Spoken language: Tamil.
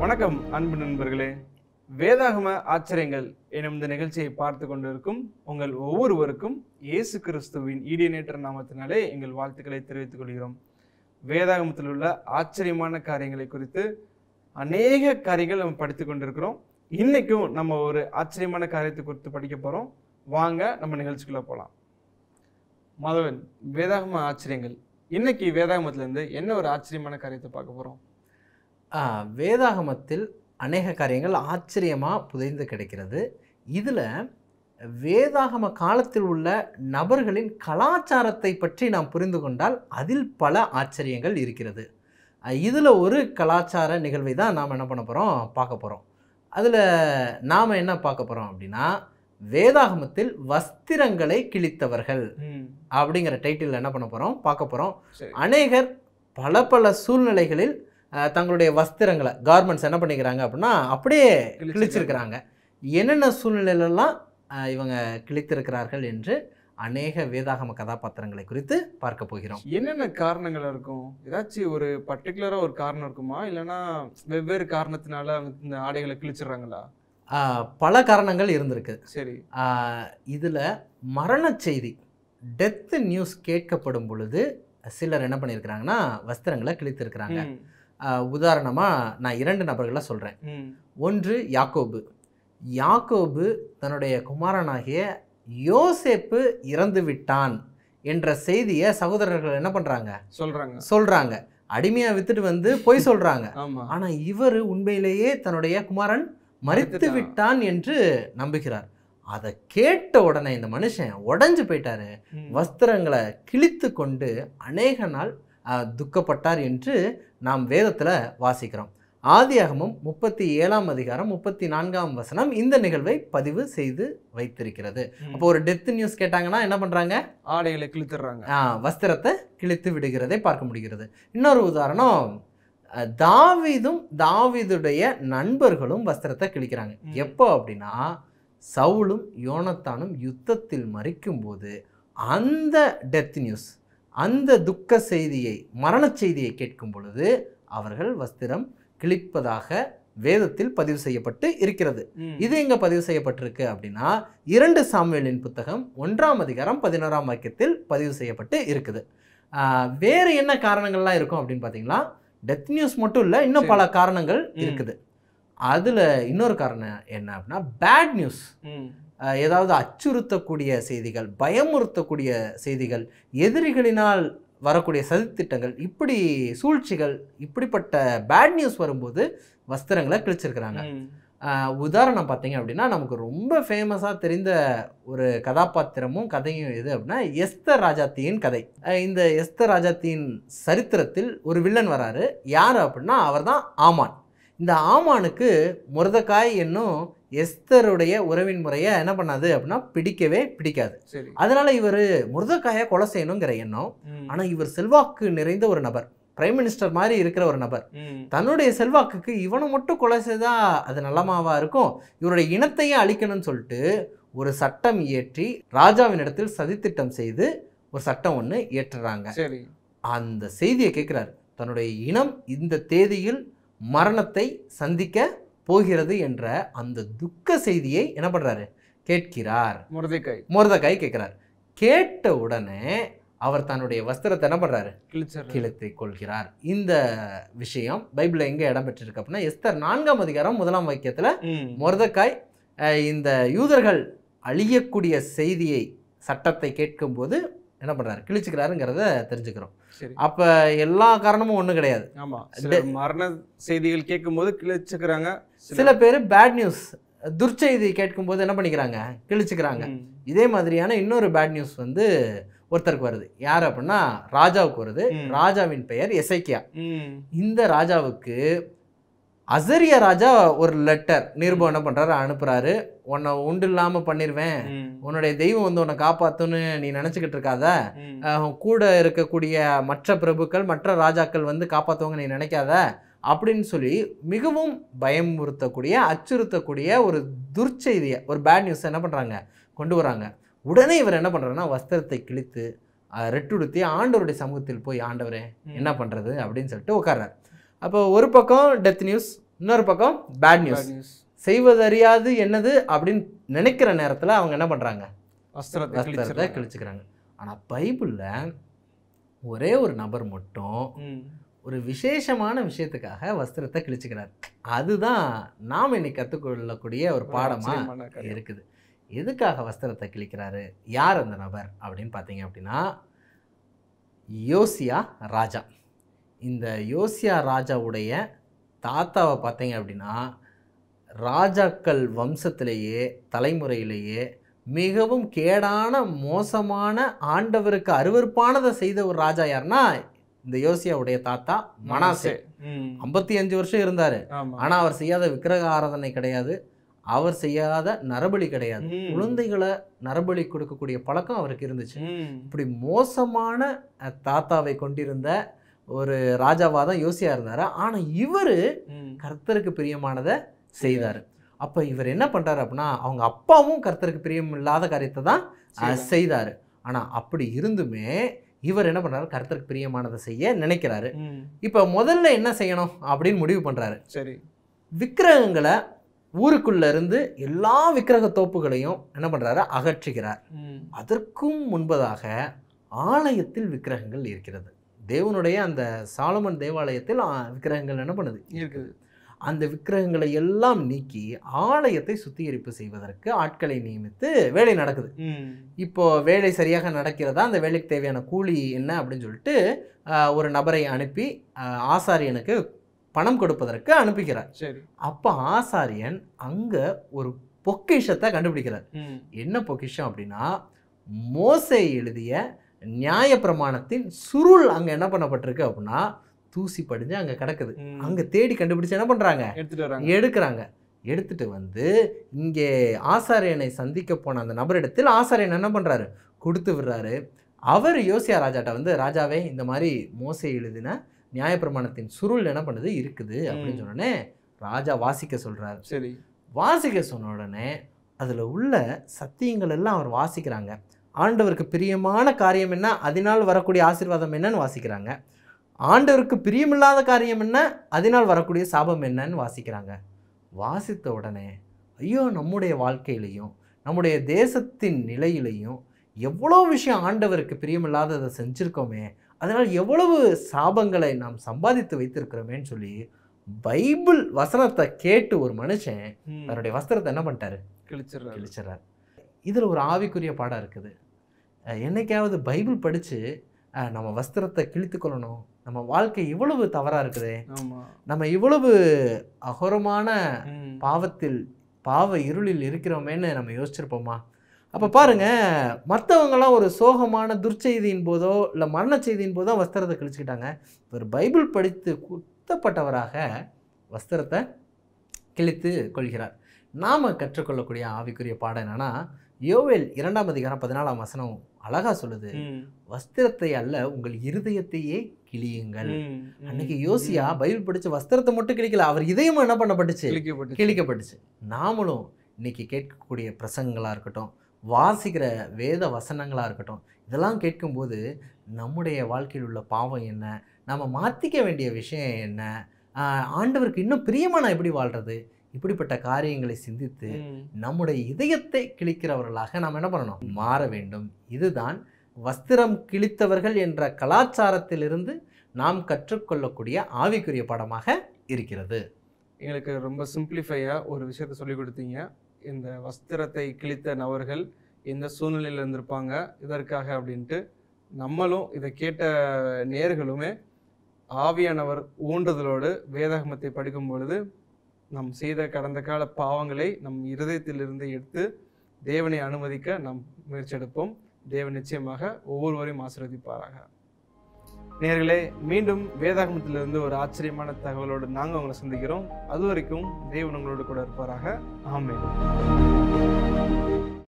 வணக்கம் அன்பு நண்பர்களே வேதாகம ஆச்சரியங்கள் எனும் இந்த நிகழ்ச்சியை பார்த்து கொண்டிருக்கும் உங்கள் ஒவ்வொருவருக்கும் இயேசு கிறிஸ்துவின் ஈடியனேட்டர் நாமத்தினாலே எங்கள் வாழ்த்துக்களை தெரிவித்துக் கொள்கிறோம் வேதாகமத்தில் உள்ள ஆச்சரியமான காரியங்களை குறித்து அநேக காரியங்கள் நம்ம படித்து கொண்டிருக்கிறோம் இன்றைக்கும் நம்ம ஒரு ஆச்சரியமான காரியத்தை குறித்து படிக்க போகிறோம் வாங்க நம்ம நிகழ்ச்சிக்குள்ளே போகலாம் மதவன் வேதாகம ஆச்சரியங்கள் இன்னைக்கு வேதாகமத்திலேருந்து என்ன ஒரு ஆச்சரியமான காரியத்தை பார்க்க போகிறோம் வேதாகமத்தில் அநேக காரியங்கள் ஆச்சரியமாக புதைந்து கிடைக்கிறது இதில் வேதாகம காலத்தில் உள்ள நபர்களின் கலாச்சாரத்தை பற்றி நாம் புரிந்து கொண்டால் அதில் பல ஆச்சரியங்கள் இருக்கிறது இதில் ஒரு கலாச்சார நிகழ்வை தான் நாம் என்ன பண்ண போகிறோம் பார்க்க போகிறோம் அதில் நாம் என்ன பார்க்க போகிறோம் அப்படின்னா வேதாகமத்தில் வஸ்திரங்களை கிழித்தவர்கள் அப்படிங்கிற டைட்டில் என்ன பண்ண போகிறோம் பார்க்க போகிறோம் அநேகர் பல பல சூழ்நிலைகளில் தங்களுடைய வஸ்திரங்களை கார்மெண்ட்ஸ் என்ன பண்ணிக்கிறாங்க அப்படின்னா அப்படியே கிழிச்சிருக்கிறாங்க என்னென்ன சூழ்நிலையிலலாம் இவங்க கிழித்திருக்கிறார்கள் என்று அநேக வேதாகம கதாபாத்திரங்களை குறித்து பார்க்க போகிறோம் என்னென்ன காரணங்கள் இருக்கும் ஏதாச்சும் ஒரு பர்டிகுலராக ஒரு காரணம் இருக்குமா இல்லைன்னா வெவ்வேறு காரணத்தினால இந்த ஆடைகளை கிழிச்சிடுறாங்களா பல காரணங்கள் இருந்திருக்கு சரி இதில் செய்தி டெத்து நியூஸ் கேட்கப்படும் பொழுது சிலர் என்ன பண்ணியிருக்கிறாங்கன்னா வஸ்திரங்களை கிழித்திருக்கிறாங்க உதாரணமாக நான் இரண்டு நபர்களை சொல்கிறேன் ஒன்று யாக்கோபு யாக்கோபு தன்னுடைய குமாரனாகிய யோசேப்பு இறந்து விட்டான் என்ற செய்தியை சகோதரர்கள் என்ன பண்ணுறாங்க சொல்கிறாங்க சொல்கிறாங்க அடிமையாக வித்துட்டு வந்து பொய் சொல்கிறாங்க ஆனால் இவர் உண்மையிலேயே தன்னுடைய குமாரன் மறித்து விட்டான் என்று நம்புகிறார் அதை கேட்ட உடனே இந்த மனுஷன் உடஞ்சு போயிட்டாரு வஸ்திரங்களை கிழித்து கொண்டு அநேக நாள் துக்கப்பட்டார் என்று நாம் வேதத்தில் வாசிக்கிறோம் ஆதியாகமும் முப்பத்தி ஏழாம் அதிகாரம் முப்பத்தி நான்காம் வசனம் இந்த நிகழ்வை பதிவு செய்து வைத்திருக்கிறது அப்போ ஒரு டெத் நியூஸ் கேட்டாங்கன்னா என்ன பண்ணுறாங்க ஆடைகளை கிழித்துறாங்க வஸ்திரத்தை கிழித்து விடுகிறதை பார்க்க முடிகிறது இன்னொரு உதாரணம் தாவிதும் தாவிதுடைய நண்பர்களும் வஸ்திரத்தை கிழிக்கிறாங்க எப்போ அப்படின்னா சவுளும் யோனத்தானும் யுத்தத்தில் மறிக்கும்போது அந்த டெத் நியூஸ் அந்த துக்க செய்தியை மரண செய்தியை கேட்கும் பொழுது அவர்கள் வஸ்திரம் கிழிப்பதாக வேதத்தில் பதிவு செய்யப்பட்டு இருக்கிறது இது எங்க பதிவு செய்யப்பட்டிருக்கு அப்படின்னா இரண்டு சாமியலின் புத்தகம் ஒன்றாம் அதிகாரம் பதினோராம் வாக்கியத்தில் பதிவு செய்யப்பட்டு இருக்குது வேறு என்ன காரணங்கள்லாம் இருக்கும் அப்படின்னு பார்த்தீங்கன்னா டெத் நியூஸ் மட்டும் இல்லை இன்னும் பல காரணங்கள் இருக்குது அதில் இன்னொரு காரணம் என்ன அப்படின்னா பேட் நியூஸ் ஏதாவது அச்சுறுத்தக்கூடிய செய்திகள் பயமுறுத்தக்கூடிய செய்திகள் எதிரிகளினால் வரக்கூடிய சதித்திட்டங்கள் இப்படி சூழ்ச்சிகள் இப்படிப்பட்ட பேட் நியூஸ் வரும்போது வஸ்திரங்களை கிழிச்சிருக்கிறாங்க உதாரணம் பார்த்தீங்க அப்படின்னா நமக்கு ரொம்ப ஃபேமஸாக தெரிந்த ஒரு கதாபாத்திரமும் கதையும் எது அப்படின்னா எஸ்தர் ராஜாத்தியின் கதை இந்த எஸ்தர் ராஜாத்தியின் சரித்திரத்தில் ஒரு வில்லன் வராரு யார் அப்படின்னா அவர் தான் ஆமான் இந்த ஆமானுக்கு முரதக்காய் என்னும் எஸ்தருடைய உறவின் முறையை என்ன பண்ணாது அப்படின்னா பிடிக்கவே பிடிக்காது அதனால இவர் முருதக்காயை கொலை செய்யணுங்கிற எண்ணம் ஆனால் இவர் செல்வாக்கு நிறைந்த ஒரு நபர் பிரைம் மினிஸ்டர் மாதிரி இருக்கிற ஒரு நபர் தன்னுடைய செல்வாக்குக்கு இவனை மட்டும் கொலை செய்தா அது நல்லமாவா இருக்கும் இவருடைய இனத்தையே அழிக்கணும்னு சொல்லிட்டு ஒரு சட்டம் இயற்றி ராஜாவின் இடத்தில் சதித்திட்டம் செய்து ஒரு சட்டம் ஒன்று இயற்றுறாங்க அந்த செய்தியை கேட்குறாரு தன்னுடைய இனம் இந்த தேதியில் மரணத்தை சந்திக்க போகிறது என்ற அந்த துக்க செய்தியை என்ன பண்ணுறாரு கேட்கிறார் முருதைக்காய் முருதைக்காய் கேட்கிறார் கேட்ட உடனே அவர் தன்னுடைய வஸ்திரத்தை என்ன பண்ணுறாரு கிழித்து கொள்கிறார் இந்த விஷயம் பைபிளில் எங்கே இடம் பெற்றிருக்கு அப்படின்னா எஸ்தர் நான்காம் அதிகாரம் முதலாம் வாக்கியத்தில் முரதக்காய் இந்த யூதர்கள் அழியக்கூடிய செய்தியை சட்டத்தை கேட்கும்போது என்ன பண்ணுறாரு கிழிச்சுக்கிறாருங்கிறத தெரிஞ்சுக்கிறோம் அப்போ எல்லா காரணமும் ஒன்றும் கிடையாது ஆமாம் மரண செய்திகள் கேட்கும்போது கிழிச்சுக்கிறாங்க சில பேர் பேட் நியூஸ் துர்ச்செய்தி கேட்கும்போது என்ன பண்ணிக்கிறாங்க கிழிச்சுக்கிறாங்க இதே மாதிரியான இன்னொரு பேட் நியூஸ் வந்து ஒருத்தருக்கு வருது யார் அப்படின்னா ராஜாவுக்கு வருது ராஜாவின் பெயர் எசைக்கியா இந்த ராஜாவுக்கு அசரிய ராஜா ஒரு லெட்டர் நிருபம் என்ன பண்றாரு அனுப்புறாரு உன்னை உண்டு இல்லாம பண்ணிருவேன் உன்னுடைய தெய்வம் வந்து உன்னை காப்பாத்துன்னு நீ நினைச்சுக்கிட்டு இருக்காத கூட இருக்கக்கூடிய மற்ற பிரபுக்கள் மற்ற ராஜாக்கள் வந்து காப்பாத்துவங்க நீ நினைக்காத அப்படின்னு சொல்லி மிகவும் பயமுறுத்தக்கூடிய அச்சுறுத்தக்கூடிய ஒரு துர்ச்செய்திய ஒரு பேட் நியூஸ் என்ன பண்ணுறாங்க கொண்டு வராங்க உடனே இவர் என்ன பண்ணுறாருன்னா வஸ்திரத்தை கிழித்து ரெட்டுடுத்தி ஆண்டவருடைய சமூகத்தில் போய் ஆண்டவரே என்ன பண்ணுறது அப்படின்னு சொல்லிட்டு உட்கார்றாரு அப்போ ஒரு பக்கம் டெத் நியூஸ் இன்னொரு பக்கம் பேட் நியூஸ் செய்வதறியாது என்னது அப்படின்னு நினைக்கிற நேரத்தில் அவங்க என்ன பண்ணுறாங்க வஸ்திரத்தை கிழிச்சுக்கிறாங்க ஆனால் பைபிளில் ஒரே ஒரு நபர் மட்டும் ஒரு விசேஷமான விஷயத்துக்காக வஸ்திரத்தை கிழிச்சுக்கிறார் அதுதான் நாம் இன்னைக்கு கற்றுக்கொள்ளக்கூடிய ஒரு பாடமாக இருக்குது எதுக்காக வஸ்திரத்தை கிழிக்கிறாரு யார் அந்த நபர் அப்படின்னு பார்த்தீங்க அப்படின்னா யோசியா ராஜா இந்த யோசியா ராஜாவுடைய தாத்தாவை பார்த்தீங்க அப்படின்னா ராஜாக்கள் வம்சத்திலேயே தலைமுறையிலேயே மிகவும் கேடான மோசமான ஆண்டவருக்கு அருவறுப்பானதை செய்த ஒரு ராஜா யாருன்னா இந்த யோசியாவுடைய தாத்தா மனாசே ஐம்பத்தி அஞ்சு வருஷம் இருந்தார் ஆனால் அவர் செய்யாத விக்கிரக ஆராதனை கிடையாது அவர் செய்யாத நரபலி கிடையாது குழந்தைகளை நரபலி கொடுக்கக்கூடிய பழக்கம் அவருக்கு இருந்துச்சு இப்படி மோசமான தாத்தாவை கொண்டிருந்த ஒரு ராஜாவாக தான் யோசியா இருந்தார் ஆனால் இவர் கர்த்தருக்கு பிரியமானதை செய்தார் அப்போ இவர் என்ன பண்ணுறாரு அப்படின்னா அவங்க அப்பாவும் கர்த்தருக்கு பிரியம் இல்லாத காரியத்தை தான் செய்தார் ஆனால் அப்படி இருந்துமே இவர் என்ன பண்றாரு கர்த்தருக்கு பிரியமானதை செய்ய நினைக்கிறாரு இப்போ முதல்ல என்ன செய்யணும் அப்படின்னு முடிவு பண்ணுறாரு சரி விக்கிரகங்களை ஊருக்குள்ள இருந்து எல்லா விக்கிரக தோப்புகளையும் என்ன பண்றாரு அகற்றுகிறார் அதற்கும் முன்பதாக ஆலயத்தில் விக்கிரகங்கள் இருக்கிறது தேவனுடைய அந்த சாலமன் தேவாலயத்தில் விக்கிரகங்கள் என்ன பண்ணுது இருக்குது அந்த விக்கிரகங்களை எல்லாம் நீக்கி ஆலயத்தை சுத்திகரிப்பு செய்வதற்கு ஆட்களை நியமித்து வேலை நடக்குது இப்போ வேலை சரியாக நடக்கிறதா அந்த வேலைக்கு தேவையான கூலி என்ன அப்படின்னு சொல்லிட்டு ஒரு நபரை அனுப்பி ஆசாரியனுக்கு பணம் கொடுப்பதற்கு அனுப்புகிறார் அப்ப அப்போ ஆசாரியன் அங்கே ஒரு பொக்கிஷத்தை கண்டுபிடிக்கிறார் என்ன பொக்கிஷம் அப்படின்னா மோசை எழுதிய நியாய பிரமாணத்தின் சுருள் அங்கே என்ன பண்ணப்பட்டிருக்கு அப்படின்னா தூசி படிஞ்சு அங்கே கிடக்குது அங்கே தேடி கண்டுபிடிச்சு என்ன பண்ணுறாங்க எடுக்கிறாங்க எடுத்துட்டு வந்து இங்கே ஆசாரியனை சந்திக்க போன அந்த நபரிடத்தில் ஆசாரியன் என்ன பண்ணுறாரு கொடுத்து விடுறாரு அவர் யோசியா ராஜாட்ட வந்து ராஜாவே இந்த மாதிரி மோசை எழுதின நியாயப்பிரமாணத்தின் சுருள் என்ன பண்ணுது இருக்குது அப்படின்னு சொன்னோடனே ராஜா வாசிக்க சொல்கிறார் சரி வாசிக்க சொன்ன உடனே அதில் உள்ள சத்தியங்கள் எல்லாம் அவர் வாசிக்கிறாங்க ஆண்டவருக்கு பிரியமான காரியம் என்ன அதனால் வரக்கூடிய ஆசீர்வாதம் என்னன்னு வாசிக்கிறாங்க ஆண்டவருக்கு பிரியமில்லாத காரியம் என்ன அதனால் வரக்கூடிய சாபம் என்னன்னு வாசிக்கிறாங்க வாசித்த உடனே ஐயோ நம்முடைய வாழ்க்கையிலையும் நம்முடைய தேசத்தின் நிலையிலையும் எவ்வளோ விஷயம் ஆண்டவருக்கு பிரியமில்லாததை செஞ்சுருக்கோமே அதனால் எவ்வளவு சாபங்களை நாம் சம்பாதித்து வைத்திருக்கிறோமேன்னு சொல்லி பைபிள் வசனத்தை கேட்டு ஒரு மனுஷன் தன்னுடைய வஸ்திரத்தை என்ன பண்ணிட்டாரு கிழிச்சிடுறாரு கிழிச்சிடுறாரு இதில் ஒரு ஆவிக்குரிய பாடம் இருக்குது என்னைக்காவது பைபிள் படித்து நம்ம வஸ்திரத்தை கிழித்து கொள்ளணும் நம்ம வாழ்க்கை இவ்வளவு தவறாக இருக்குது நம்ம இவ்வளவு அகோரமான பாவத்தில் பாவ இருளில் இருக்கிறோமேன்னு நம்ம யோசிச்சிருப்போமா அப்போ பாருங்கள் மற்றவங்களாம் ஒரு சோகமான துர்ச்செய்தியின் போதோ இல்லை மரண செய்தியின் போதோ வஸ்திரத்தை கிழிச்சுக்கிட்டாங்க ஒரு பைபிள் படித்து குத்தப்பட்டவராக வஸ்திரத்தை கிழித்து கொள்கிறார் நாம் கற்றுக்கொள்ளக்கூடிய ஆவிக்குரிய பாடம் என்னென்னா யோவேல் இரண்டாம் அதிகாரம் பதினாலாம் வசனம் அழகா சொல்லுது வஸ்திரத்தை அல்ல உங்கள் இருதயத்தையே கிளியுங்கள் அன்னைக்கு யோசியா பைபிள் படிச்சு வஸ்திரத்தை மட்டும் கிழிக்கல அவர் இதயமும் என்ன பண்ணப்பட்டுச்சு கிழிக்கப்பட்டுச்சு நாமளும் இன்னைக்கு கேட்கக்கூடிய பிரசங்களாக இருக்கட்டும் வாசிக்கிற வேத வசனங்களாக இருக்கட்டும் இதெல்லாம் கேட்கும்போது நம்முடைய வாழ்க்கையில் உள்ள பாவம் என்ன நம்ம மாற்றிக்க வேண்டிய விஷயம் என்ன ஆண்டவருக்கு இன்னும் பிரியமாக நான் எப்படி வாழ்கிறது இப்படிப்பட்ட காரியங்களை சிந்தித்து நம்முடைய இதயத்தை கிழிக்கிறவர்களாக நாம் என்ன பண்ணணும் மாற வேண்டும் இதுதான் வஸ்திரம் கிழித்தவர்கள் என்ற கலாச்சாரத்திலிருந்து நாம் கற்றுக்கொள்ளக்கூடிய ஆவிக்குரிய படமாக இருக்கிறது எங்களுக்கு ரொம்ப சிம்பிளிஃபையாக ஒரு விஷயத்தை சொல்லிக் கொடுத்தீங்க இந்த வஸ்திரத்தை கிழித்த நபர்கள் எந்த சூழ்நிலையில் இருந்திருப்பாங்க இதற்காக அப்படின்ட்டு நம்மளும் இதை கேட்ட நேர்களுமே ஆவியானவர் ஊன்றுதலோடு வேதாகமத்தை படிக்கும் பொழுது நம் செய்த கடந்த கால பாவங்களை நம் இருதயத்திலிருந்து எடுத்து தேவனை அனுமதிக்க நாம் முயற்சி எடுப்போம் தேவன் நிச்சயமாக ஒவ்வொருவரையும் ஆசிரதிப்பாராக நேர்களே மீண்டும் வேதாகமத்திலிருந்து ஒரு ஆச்சரியமான தகவலோடு நாங்கள் உங்களை சந்திக்கிறோம் அது வரைக்கும் தெய்வன் உங்களோடு கூட இருப்பாராக ஆமே